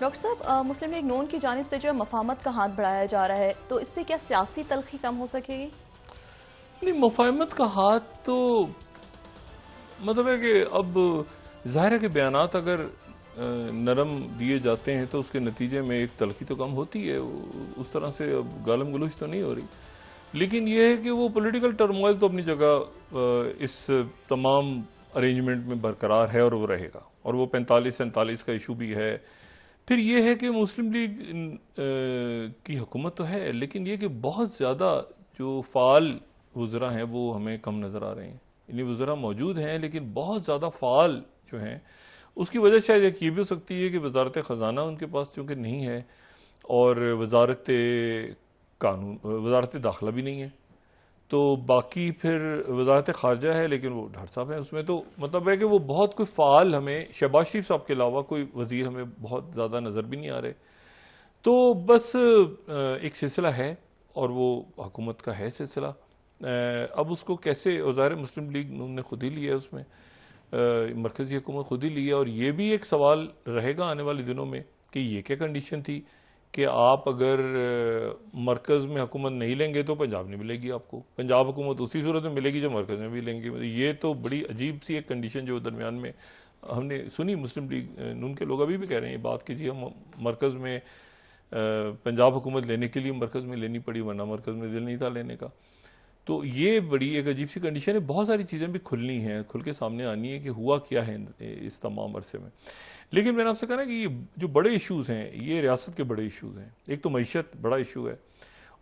doctor साहब मुस्लिम league known की जानब से जो है मफामत का हाथ बढ़ाया जा रहा है तो इससे क्या सियासी तलखी कम हो सकेगी नहीं मफामत का हाथ तो मतलब है कि अब जाहिर है कि बयान अगर नरम दिए जाते हैं तो उसके नतीजे में एक तलखी तो कम होती है उस तरह से अब गालम गलूश तो नहीं हो रही लेकिन यह है कि वो पॉलिटिकल टर्मोइल तो अपनी जगह इस तमाम अरेंजमेंट में बरकरार है और वो रहेगा और वो पैंतालीस सैंतालीस का इशू भी है फिर ये है कि मुस्लिम लीग की हुकूमत तो है लेकिन ये कि बहुत ज़्यादा जो फ़ाल वज़रा हैं वो हमें कम नज़र आ रहे हैं इन्हीं वज़रा मौजूद हैं लेकिन बहुत ज़्यादा फ़ाल जो हैं उसकी वजह शायद ये भी हो सकती है कि वजारत ख़जाना उनके पास चूँकि नहीं है और वजारत कानून वजारत दाखिला भी नहीं है तो बाकी फिर वजारत खारजा है लेकिन वो डर साहब हैं उसमें तो मतलब है कि वो बहुत कोई फ़ाल हमें शहबाज शरीफ साहब के अलावा कोई वज़ीर हमें बहुत ज़्यादा नज़र भी नहीं आ रहे तो बस एक सिलसिला है और वो हकूमत का है सिलसिला अब उसको कैसे वजार मुस्लिम लीग ने खुद ही लिया है उसमें मरकज़ी हुकूमत खुद ही लिया और ये भी एक सवाल रहेगा आने वाले दिनों में कि ये क्या कंडीशन थी कि आप अगर मरकज़ में हुकूमत नहीं लेंगे तो पंजाब नहीं मिलेगी आपको पंजाब हुकूमत उसी सूरत में मिलेगी जो मरकज़ में भी लेंगे मतलब ये तो बड़ी अजीब सी एक कंडीशन जो दरमियान में हमने सुनी मुस्लिम लीग नून के लोग अभी भी कह रहे हैं ये बात की जी हम मरकज़ में पंजाब हुकूमत लेने के लिए मरकज़ में लेनी पड़ी वरना मरकज़ में दिल नहीं था लेने का तो ये बड़ी एक अजीब सी कंडीशन है बहुत सारी चीज़ें भी खुलनी हैं खुल के सामने आनी है कि हुआ क्या है इस तमाम अरसे में लेकिन मैंने आपसे कहा ना कि ये जो बड़े इशूज़ हैं ये रियासत के बड़े इशूज़ हैं एक तो मीशत बड़ा इशू है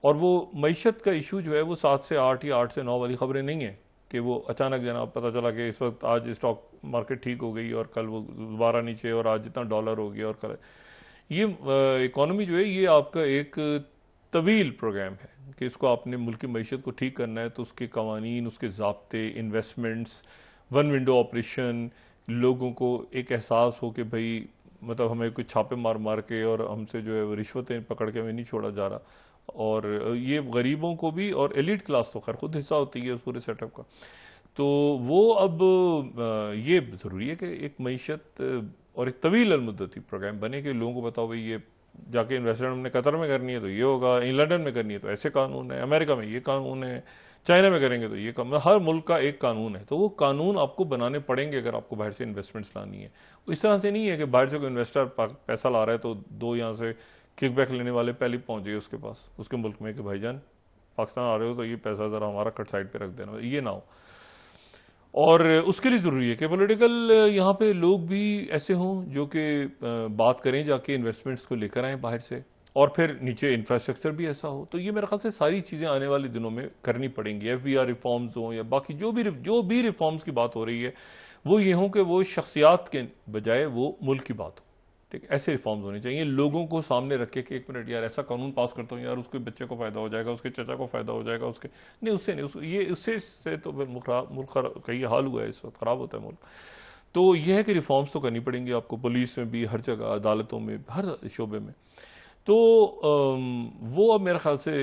और वो मीशत का इशू जो है वो सात से आठ या आठ से नौ वाली खबरें नहीं हैं कि वो अचानक जाना पता चला कि इस वक्त आज स्टॉक मार्केट ठीक हो गई और कल वो दोबारा नीचे और आज जितना डॉलर हो गया और कल ये इकोनॉमी जो है ये आपका एक तवील प्रोग्राम है कि इसको आपने मुल्क मीशत को ठीक करना है तो उसके कवानीन उसके जबते इन्वेस्टमेंट्स वन विंडो ऑपरेशन लोगों को एक एहसास हो कि भाई मतलब हमें कुछ छापे मार मार के और हमसे जो है रिश्वतें पकड़ के हमें नहीं छोड़ा जा रहा और ये गरीबों को भी और एलिट क्लास तो खैर खुद हिस्सा होती है उस पूरे सेटअप का तो वो अब ये ज़रूरी है कि एक मीशत और एक तवील अलमुदती प्रोग्राम बने कि लोगों को बताओ भाई ये जाके इन्वेस्टमेंट हमने कतर में करनी है तो ये होगा लंडन में करनी है तो ऐसे कानून है अमेरिका में ये कानून है चाइना में करेंगे तो ये कानून मतलब हर मुल्क का एक कानून है तो वो कानून आपको बनाने पड़ेंगे अगर आपको बाहर से इन्वेस्टमेंट्स लानी है इस तरह से नहीं है कि बाहर से कोई इन्वेस्टर पैसा ला रहा है तो दो यहाँ से किकबैक लेने वाले पहले पहुँच गए उसके पास उसके मुल्क में कि भाईजान पाकिस्तान आ रहे हो तो ये पैसा ज़रा हमारा कट साइड पर रख देना ये ना हो और उसके लिए ज़रूरी है कि पॉलिटिकल यहाँ पे लोग भी ऐसे हों जो कि बात करें जाके इन्वेस्टमेंट्स को लेकर आएँ बाहर से और फिर नीचे इंफ्रास्ट्रक्चर भी ऐसा हो तो ये मेरे ख्याल से सारी चीज़ें आने वाले दिनों में करनी पड़ेंगी एफ बी आर रिफॉर्म्स हों या बाकी जो भी जो भी रिफॉर्म्स की बात हो रही है वो ये हों कि वो शख्सियात के बजाय वो मुल्क की बात हो ठीक ऐसे रिफॉर्म्स होने चाहिए लोगों को सामने रख के कि एक मिनट यार ऐसा कानून पास करता हूँ यार उसके बच्चे को फ़ायदा हो जाएगा उसके चचा को फ़ायदा हो जाएगा उसके नहीं उससे नहीं उस ये उससे से तो मुल्क कई हाल हुआ है इस वक्त ख़राब होता है मुल्क तो यह है कि रिफॉर्म्स तो करनी पड़ेंगी आपको पुलिस में भी हर जगह अदालतों में हर शोबे में तो वो अब मेरे ख्याल से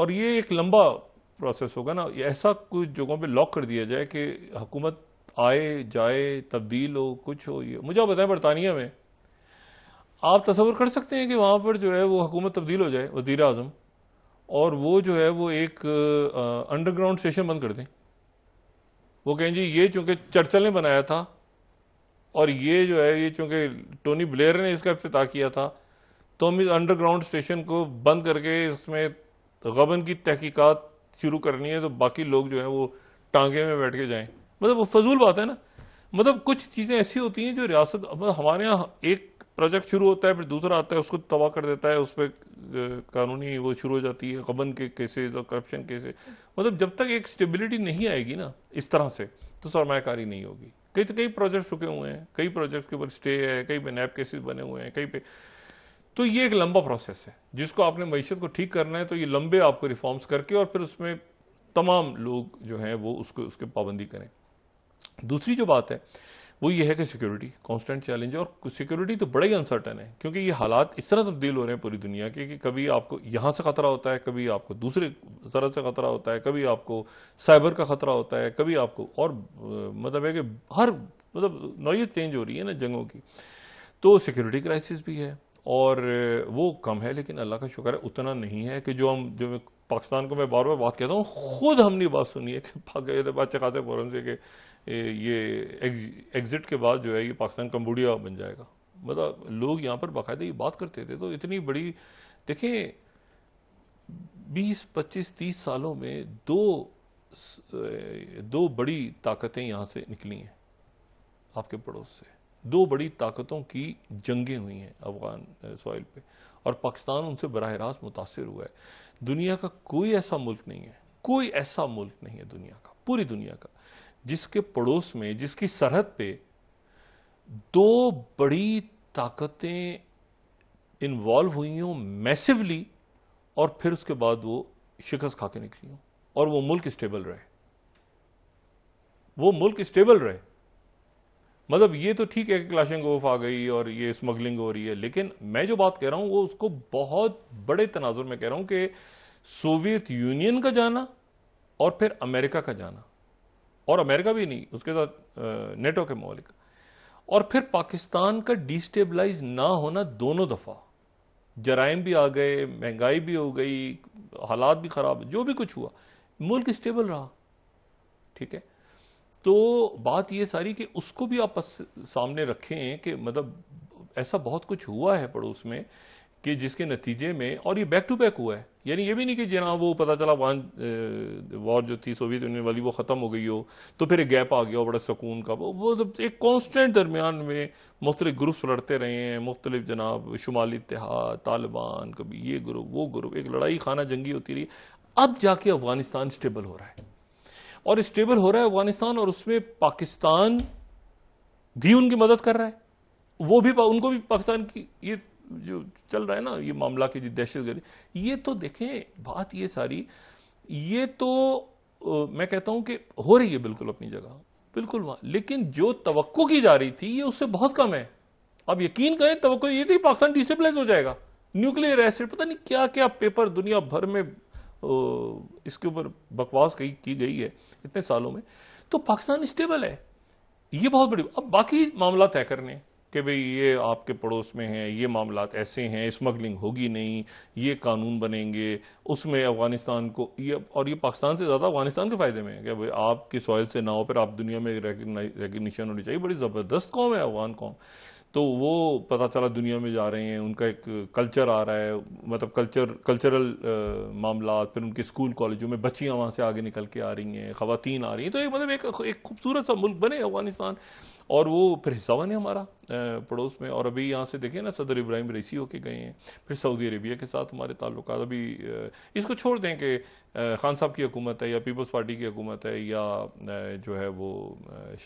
और ये एक लंबा प्रोसेस होगा ना ऐसा कुछ जगहों पे लॉक कर दिया जाए कि हुकूमत आए जाए तब्दील हो कुछ हो ये मुझे बताएं बरतानिया में आप तस्वर कर सकते हैं कि वहाँ पर जो है वो हुकूमत तब्दील हो जाए वज़ी अजम और वो जो है वो एक अंडरग्राउंड स्टेशन बंद कर दें वो कहें जी ये चूँकि चर्चल ने बनाया था और ये जो है ये चूँकि टोनी ब्लेयर ने इसका अफ्त किया था तो हम इस अंडरग्राउंड स्टेशन को बंद करके इसमें गबन की तहकीकात शुरू करनी है तो बाकी लोग जो हैं वो टांगे में बैठ के जाएं मतलब वो फजूल बात है ना मतलब कुछ चीज़ें ऐसी होती हैं जो रियासत मतलब हमारे यहाँ एक प्रोजेक्ट शुरू होता है फिर दूसरा आता है उसको तबाह कर देता है उस पर कानूनी वो शुरू हो जाती है गबन के केसेज और करप्शन केसेज मतलब जब तक एक स्टेबिलिटी नहीं आएगी ना इस तरह से तो सरमाकारी नहीं होगी कई तो कई प्रोजेक्ट रुके हुए हैं कई प्रोजेक्ट के ऊपर स्टे है कई पे नैप केसेज बने हुए हैं कई पे तो ये एक लंबा प्रोसेस है जिसको आपने मीशत को ठीक करना है तो ये लंबे आपको रिफॉर्म्स करके और फिर उसमें तमाम लोग जो हैं वो उसको उसके पाबंदी करें दूसरी जो बात है वो ये है कि सिक्योरिटी कांस्टेंट चैलेंज है और सिक्योरिटी तो बड़ा ही अनसर्टन है क्योंकि ये हालात इस तरह तब्दील हो रहे हैं पूरी दुनिया के कि कभी आपको यहाँ से ख़तरा होता है कभी आपको दूसरे तरह से ख़तरा होता है कभी आपको साइबर का ख़तरा होता है कभी आपको और मतलब है कि हर मतलब नौीयत चेंज हो रही है ना जंगों की तो सिक्योरिटी क्राइसिस भी है और वो कम है लेकिन अल्लाह का शुक्र है उतना नहीं है कि जो हम जो पाकिस्तान को मैं बार बार बात कहता हूँ खुद हमने बात सुनी है कि बादशाह खाते फोरम से कि ये एग्ज़िट के बाद जो है ये पाकिस्तान कम्बोडिया बन जाएगा मतलब लोग यहाँ पर बाकायदा ये बात करते थे तो इतनी बड़ी देखें बीस पच्चीस तीस सालों में दो दो बड़ी ताकतें यहाँ से निकली हैं आपके पड़ोस से दो बड़ी ताकतों की जंगें हुई हैं अफगान सॉइल पे और पाकिस्तान उनसे बरह रास्त मुतासर हुआ है दुनिया का कोई ऐसा मुल्क नहीं है कोई ऐसा मुल्क नहीं है दुनिया का पूरी दुनिया का जिसके पड़ोस में जिसकी सरहद पे दो बड़ी ताकतें इन्वॉल्व हुई हों मैसिवली और फिर उसके बाद वो शिकस्त खा के निकली हों और वो मुल्क स्टेबल रहे वो मुल्क स्टेबल रहे मतलब ये तो ठीक है कि क्लाशिंग ऑफ आ गई और ये स्मगलिंग हो रही है लेकिन मैं जो बात कह रहा हूँ वो उसको बहुत बड़े तनाजुर में कह रहा हूँ कि सोवियत यूनियन का जाना और फिर अमेरिका का जाना और अमेरिका भी नहीं उसके साथ नेटो के मौलिक और फिर पाकिस्तान का डिस्टेबलाइज ना होना दोनों दफ़ा जराइम भी आ गए महंगाई भी हो गई हालात भी ख़राब जो भी कुछ हुआ मुल्क स्टेबल रहा ठीक है तो बात ये सारी कि उसको भी आप सामने रखें कि मतलब ऐसा बहुत कुछ हुआ है पड़ोस में कि जिसके नतीजे में और ये बैक टू बैक हुआ है यानी ये भी नहीं कि जना हाँ, वो पता चला वहाँ वॉर जो थी सोवियत यूनियन वाली वो ख़त्म हो गई हो तो फिर एक गैप आ गया हो बड़ा सुकून का वो, वो तो एक कॉन्स्टेंट दरमियान में मुख्तलिफ ग्रुप्स लड़ते रहे हैं मुख्तलिफ जनाब शुमाली इतिहाद तालिबान कभी ये ग्रुप वो ग्रुप एक लड़ाई खाना जंगी होती रही अब जाके अफगानिस्तान स्टेबल हो रहा है और स्टेबल हो रहा है अफगानिस्तान और उसमें पाकिस्तान भी उनकी मदद कर रहा है वो भी उनको भी पाकिस्तान की ये जो चल रहा है ना ये मामला की दहशत गर्दी ये तो देखें बात ये सारी ये तो आ, मैं कहता हूं कि हो रही है बिल्कुल अपनी जगह बिल्कुल वहां लेकिन जो तो की जा रही थी ये उससे बहुत कम है अब यकीन करें तो ये थी पाकिस्तान डिस्टेबलाइज हो जाएगा न्यूक्लियर एसिड पता नहीं क्या क्या पेपर दुनिया भर में इसके ऊपर बकवास कही की गई है इतने सालों में तो पाकिस्तान स्टेबल है ये बहुत बड़ी अब बाकी मामला तय करने कि भाई ये आपके पड़ोस में हैं ये मामला ऐसे हैं स्मगलिंग होगी नहीं ये कानून बनेंगे उसमें अफगानिस्तान को ये और ये पाकिस्तान से ज़्यादा अफगानिस्तान के फ़ायदे में है कि भाई आपकी सॉइल से ना हो फिर आप दुनिया में रेकग्निशन होनी चाहिए बड़ी ज़बरदस्त कौम है अफगान कौम तो वो पता चला दुनिया में जा रहे हैं उनका एक कल्चर आ रहा है मतलब कल्चर कल्चरल मामला फिर उनके स्कूल कॉलेजों में बच्चियाँ वहाँ से आगे निकल के आ रही हैं ख़वान आ रही हैं तो एक मतलब एक एक खूबसूरत सा मुल्क बने अफगानिस्तान और वो फिर हिस्सा बने हमारा पड़ोस में और अभी यहाँ से देखें ना सदर इब्राहिम रईसी होके गए हैं फिर सऊदी अरेबिया के साथ हमारे ताल्लुक अभी इसको छोड़ दें कि खान साहब की हुकूमत है या पीपल्स पार्टी की हुकूमत है या जो है वो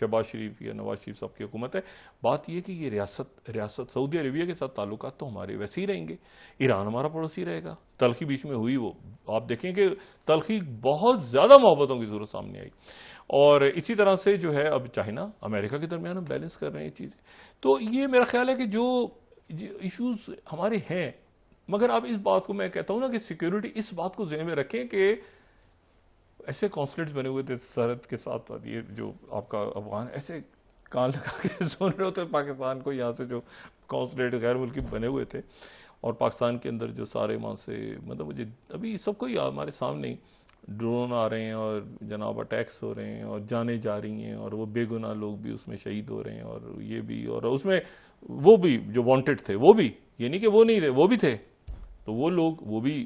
शहबाज शरीफ या नवाज शरीफ साहब की हुकूमत है बात यह कि ये रियासत रियासत सऊदी अरेबिया के साथ ताल्लुक तो हमारे वैसे ही रहेंगे ईरान हमारा पड़ोसी रहेगा तलखी बीच में हुई वो आप देखें कि तलखी बहुत ज़्यादा मोहब्बतों की ज़रूरत सामने आई और इसी तरह से जो है अब चाइना अमेरिका के दरमियान हम बैलेंस कर रहे हैं ये चीज़ें तो ये मेरा ख्याल है कि जो इश्यूज़ हमारे हैं मगर आप इस बात को मैं कहता हूँ ना कि सिक्योरिटी इस बात को जहन में रखें कि ऐसे कॉन्सलेट्स बने हुए थे सरहद के साथ साथ ये जो आपका अफगान ऐसे कान लगा के सुन रहे होते पाकिस्तान को यहाँ से जो कॉन्सलेट गैर मुल्की बने हुए थे और पाकिस्तान के अंदर जो सारे वहाँ से मतलब मुझे अभी सबको ही हमारे सामने ड्रोन आ रहे हैं और जनाब अटैक्स हो रहे हैं और जाने जा रही हैं और वो बेगुनाह लोग भी उसमें शहीद हो रहे हैं और ये भी और उसमें वो भी जो वांटेड थे वो भी ये नहीं कि वो नहीं थे वो भी थे तो वो लोग वो भी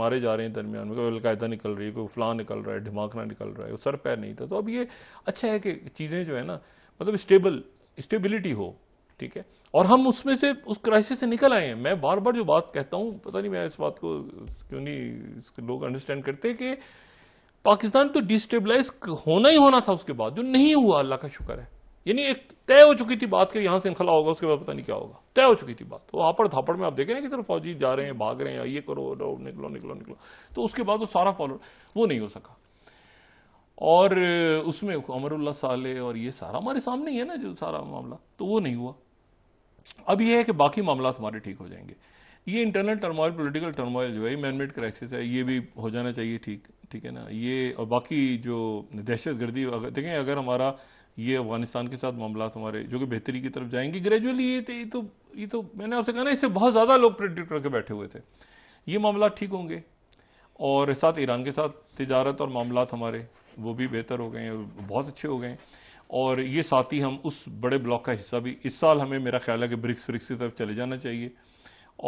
मारे जा रहे हैं दरमियान में कोई अलकायदा निकल रही है कोई फलां निकल रहा है धमाकना निकल रहा है वो सर पैर नहीं था तो अब ये अच्छा है कि चीज़ें जो है ना मतलब स्टेबल स्टेबिलिटी हो ठीक है और हम उसमें से उस क्राइसिस से निकल आए हैं मैं बार बार जो बात कहता हूँ पता नहीं मैं इस बात को क्यों नहीं लोग अंडरस्टैंड करते कि पाकिस्तान तो डिस्टेबलाइज होना ही होना था उसके बाद जो नहीं हुआ अल्लाह का शुक्र है यानी एक तय हो चुकी थी बात कि यहां से इनखला होगा उसके बाद पता नहीं क्या होगा तय हो चुकी थी बात तो आपड़ थापड़ में आप देखें कि तरफ फौजी जा रहे हैं भाग रहे हैं ये करो निकलो निकलो निकलो तो उसके बाद वो सारा फॉलो वो नहीं हो सका और उसमें अमरुल्ला साले और ये सारा हमारे सामने ही है ना जो सारा मामला तो वो नहीं हुआ अब यह है कि बाकी मामला हमारे ठीक हो जाएंगे ये इंटरनल टर्मोइल पॉलिटिकल टर्मोइल जो है मैनमेड क्राइसिस है ये भी हो जाना चाहिए ठीक ठीक है ना ये और बाकी जो दहशत गर्दी अगर, देखें अगर हमारा ये अफगानिस्तान के साथ मामला हमारे जो कि बेहतरी की तरफ जाएंगे ग्रेजुअली ये, तो, ये तो ये तो मैंने आपसे कहा ना इससे बहुत ज़्यादा लोग प्रेडिक्ट करके बैठे हुए थे ये मामला ठीक होंगे और साथ ईरान के साथ तजारत और मामला हमारे वो भी बेहतर हो गए हैं बहुत अच्छे हो गए हैं और ये साथ ही हम उस बड़े ब्लॉक का हिस्सा भी इस साल हमें मेरा ख्याल है कि ब्रिक्स फ्रिक्स की तरफ चले जाना चाहिए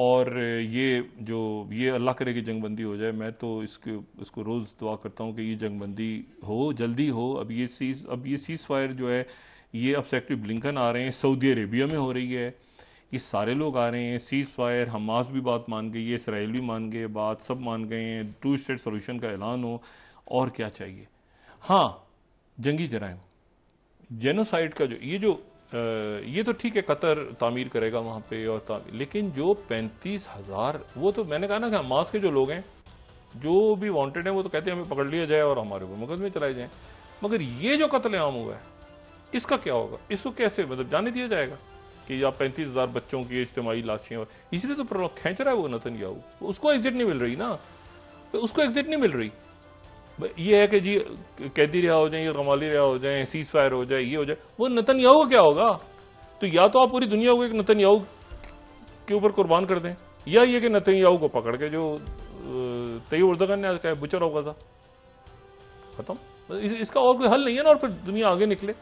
और ये जो ये अल्लाह करे कि जंगबंदी हो जाए मैं तो इसके इसको रोज़ दुआ करता हूँ कि ये जंगबंदी हो जल्दी हो अब ये सीज अब ये सीज़ फायर जो है ये अब सेक्रेटरी ब्लिंकन आ रहे हैं सऊदी अरेबिया में हो रही है ये सारे लोग आ रहे हैं सीज फायर हमास भी बात मान गई है इसराइल भी मान गए बात सब मान गए हैं टू स्टेट सोल्यूशन का ऐलान हो और क्या चाहिए हाँ जंगी जराइम जेनोसाइड का जो ये जो ये तो ठीक है कतर तामीर करेगा वहाँ पे और तामीर लेकिन जो पैंतीस हज़ार वो तो मैंने कहा ना कि मास के जो लोग हैं जो भी वांटेड हैं वो तो कहते हैं हमें पकड़ लिया जाए और हमारे ऊपर मुकदमे चलाए जाए मगर ये जो कत्ल आम हुआ है इसका क्या होगा इसको कैसे मतलब जाने दिया जाएगा कि आप पैंतीस हज़ार बच्चों की इज्तमाही लाशें और इसलिए तो खींच रहा है वो नतन याहू उसको एग्जिट नहीं मिल रही ना उसको एग्जिट नहीं मिल रही ये है कि जी कैदी रिहा हो जाए या कमाली रिहा हो जाए सीज फायर हो जाए ये हो जाए वो नतन याहू क्या होगा तो या तो आप पूरी दुनिया को एक नतन याहू के ऊपर कुर्बान कर दें या ये कि नतन याहू को पकड़ के जो तय उर्दगन ने कहा बुचर होगा था खत्म इस, इसका और कोई हल नहीं है ना और फिर दुनिया आगे निकले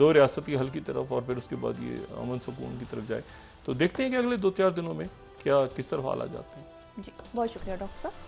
दो की हल की तरफ और फिर उसके बाद ये अमन सुकून की तरफ जाए तो देखते हैं कि अगले दो चार दिनों में क्या किस तरफ हाल आ जाते हैं जी बहुत शुक्रिया डॉक्टर साहब